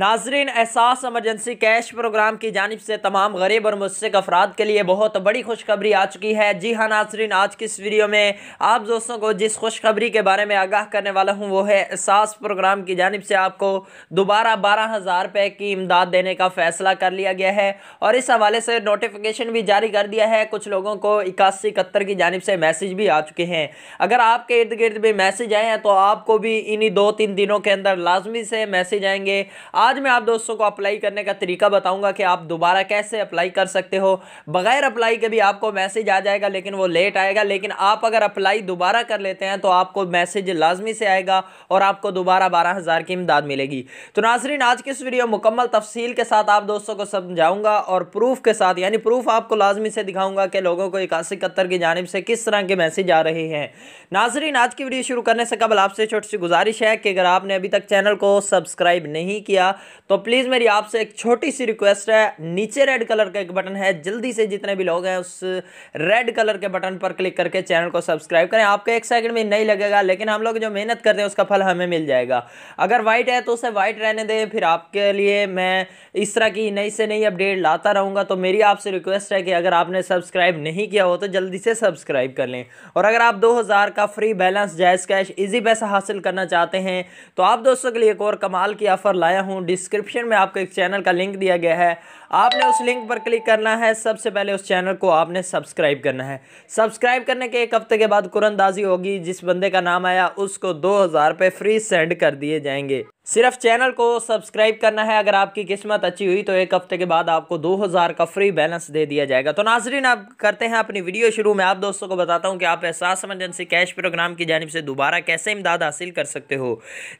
नाजरीन एहसास emergency cash program की जानब से तमाम गरीब और मुस्क अफराद के लिए बहुत बड़ी खुशखबरी आ चुकी है जी हाँ नाजरीन आज की इस वीडियो में आप दोस्तों को जिस खुशखबरी के बारे में आगाह करने वाला हूँ वो है एहसास प्रोग्राम की जानब से आपको दोबारा बारह हज़ार रुपये की इमदाद देने का फ़ैसला कर लिया गया है और इस हवाले से नोटिफिकेशन भी जारी कर दिया है कुछ लोगों को इक्यासी इकहत्तर की जानब से मैसेज भी आ चुके हैं अगर आपके इर्द गिर्द भी मैसेज आए हैं तो आपको भी इन्हीं दो तीन दिनों के अंदर लाजमी से मैसेज आएंगे आप आज मैं आप दोस्तों को अप्लाई करने का तरीका बताऊंगा कि आप दोबारा कैसे अप्लाई कर सकते हो बगैर अप्लाई के भी आपको मैसेज आ जाएगा लेकिन वो लेट आएगा लेकिन आप अगर अप्लाई दोबारा कर लेते हैं तो आपको मैसेज लाजमी से आएगा और आपको दोबारा बारह हज़ार की इमदाद मिलेगी तो नाजरीन आज की इस वीडियो मुकम्मल तफसील के साथ आप दोस्तों को समझाऊंगा और प्रूफ के साथ यानी प्रूफ आपको लाजमी से दिखाऊंगा कि लोगों को इक्यासी इकहत्तर की जानब से किस तरह के मैसेज आ रहे हैं नाजरीन आज की वीडियो शुरू करने से कबल आपसे छोटी सी गुजारिश है कि अगर आपने अभी तक चैनल को सब्सक्राइब नहीं किया जाएगा तो प्लीज़ मेरी आपसे एक छोटी सी रिक्वेस्ट है नीचे रेड कलर का एक बटन है जल्दी से जितने भी लोग हैं उस रेड कलर के बटन पर क्लिक करके चैनल को सब्सक्राइब करें आपको एक सेकंड में नहीं लगेगा लेकिन हम लोग जो मेहनत करते हैं उसका फल हमें मिल जाएगा अगर वाइट है तो उसे वाइट रहने दें फिर आपके लिए मैं इस तरह की नई से नई अपडेट लाता रहूँगा तो मेरी आपसे रिक्वेस्ट है कि अगर आपने सब्सक्राइब नहीं किया हो तो जल्दी से सब्सक्राइब कर लें और अगर आप दो का free balance Jazz cash Easypaisa हासिल करना चाहते हैं तो आप दोस्तों के लिए एक और कमाल की ऑफ़र लाया हूं हूँ डिस्क्रिप्शन में आपको एक चैनल का लिंक दिया गया है आपने उस लिंक पर क्लिक करना है सबसे पहले उस चैनल को आपने सब्सक्राइब करना है सब्सक्राइब करने के एक हफ्ते के बाद कुरंदाजी होगी जिस बंदे का नाम आया उसको दो हज़ार फ्री सेंड कर दिए जाएंगे सिर्फ चैनल को सब्सक्राइब करना है अगर आपकी किस्मत अच्छी हुई तो एक हफ्ते के बाद आपको 2000 का फ्री बैलेंस दे दिया जाएगा तो नाजरीन आप करते हैं अपनी वीडियो शुरू में आप दोस्तों को बताता हूं कि आप एहसास एमरजेंसी कैश प्रोग्राम की जानब से दोबारा कैसे इमदाद हासिल कर सकते हो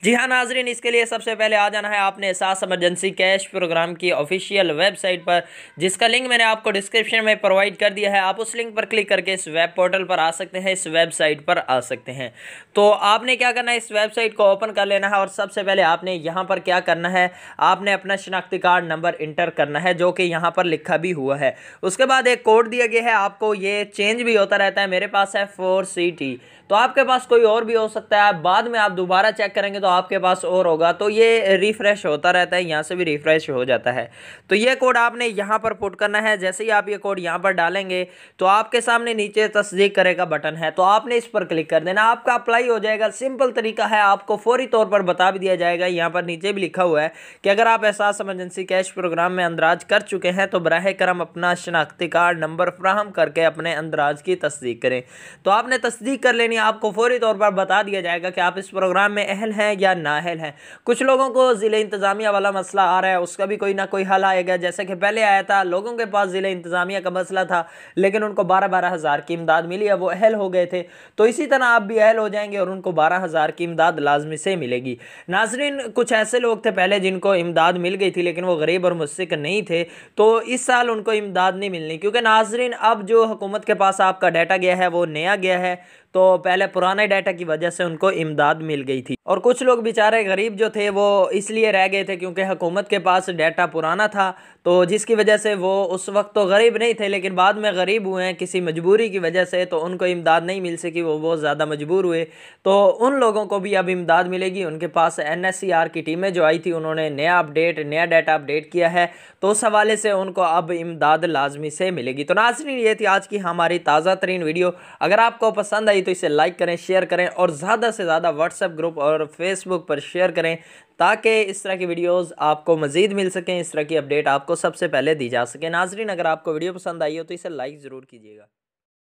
जी हाँ नाजरीन इसके लिए सबसे पहले आ जाना है आपने एहसास एमरजेंसी कैश प्रोग्राम की ऑफिशियल वेबसाइट पर जिसका लिंक मैंने आपको डिस्क्रिप्शन में प्रोवाइड कर दिया है आप उस लिंक पर क्लिक करके इस वेब पोर्टल पर आ सकते हैं इस वेबसाइट पर आ सकते हैं तो आपने क्या करना है इस वेबसाइट को ओपन कर लेना है और सबसे पहले आप आपने यहाँ पर क्या करना है आपने अपना शनाख्ती कार्ड नंबर इंटर करना है जो कि यहाँ पर लिखा भी हुआ है उसके बाद एक कोड दिया गया है आपको ये चेंज भी होता रहता है मेरे पास है फोर सी टी तो आपके पास कोई और भी हो सकता है बाद में आप दोबारा चेक करेंगे तो आपके पास और होगा तो ये रिफ़्रेश होता रहता है यहाँ से भी रिफ़्रेश हो जाता है तो ये कोड आपने यहाँ पर पुट करना है जैसे ही आप ये कोड यहाँ पर डालेंगे तो आपके सामने नीचे तस्दीक करेगा बटन है तो आपने इस पर क्लिक कर देना आपका अप्लाई हो जाएगा सिंपल तरीका है आपको फौरी तौर पर बता भी दिया जाएगा यहाँ पर नीचे भी लिखा हुआ है कि अगर आप एहसास एमरजेंसी कैश प्रोग्राम में अंदराज कर चुके हैं तो बरह करम अपना शनाख्ती कार्ड नंबर फ्राहम करके अपने अंदराज की तस्दीक करें तो आपने तस्दीक कर लेनी में आपको फौरी तौर पर बता दिया जाएगा कि आप इस प्रोग्राम में अहल हैं या नाहल हैं कुछ लोगों को ज़िले इंतज़ामिया वाला मसला आ रहा है उसका भी कोई ना कोई हल आएगा जैसे कि पहले आया था लोगों के पास ज़िले इंतज़ामिया का मसला था लेकिन उनको बारह बारह हज़ार की इमदाद मिली है वो अहल हो गए थे तो इसी तरह आप भी अहल हो जाएंगे और उनको बारह हज़ार की इमदाद लाजमी से मिलेगी नाजरीन कुछ ऐसे लोग थे पहले जिनको इमदाद मिल गई थी लेकिन वो गरीब और मुस्क नहीं थे तो इस साल उनको इमदाद नहीं मिलनी क्योंकि नाजरीन अब जो हुकूमत के पास आपका डाटा गया है वो नया गया है तो पहले पुराने डाटा की वजह से उनको इमदाद मिल गई थी और कुछ लोग बेचारे गरीब जो थे वो इसलिए रह गए थे क्योंकि हुकूमत के पास डाटा पुराना था तो जिसकी वजह से वो उस वक्त तो गरीब नहीं थे लेकिन बाद में गरीब हुए हैं किसी मजबूरी की वजह से तो उनको इमदाद नहीं मिल सकी वो बहुत ज़्यादा मजबूर हुए तो उन लोगों को भी अब इमदाद मिलेगी उनके पास एन एस सी आर की टीमें जो आई थी उन्होंने नया अपडेट नया डाटा अपडेट किया है तो उस हवाले से उनको अब इमदाद लाजमी से मिलेगी तो नाजरीन ये थी आज की हमारी ताज़ा तरीन वीडियो अगर आपको पसंद आई तो इसे लाइक करें शेयर करें और ज़्यादा से ज़्यादा व्हाट्सएप ग्रुप और और फेसबुक पर शेयर करें ताकि इस तरह की वीडियोस आपको मज़ीद मिल सकें इस तरह की अपडेट आपको सबसे पहले दी जा सके नाजरीन अगर आपको वीडियो पसंद आई हो तो इसे लाइक ज़रूर कीजिएगा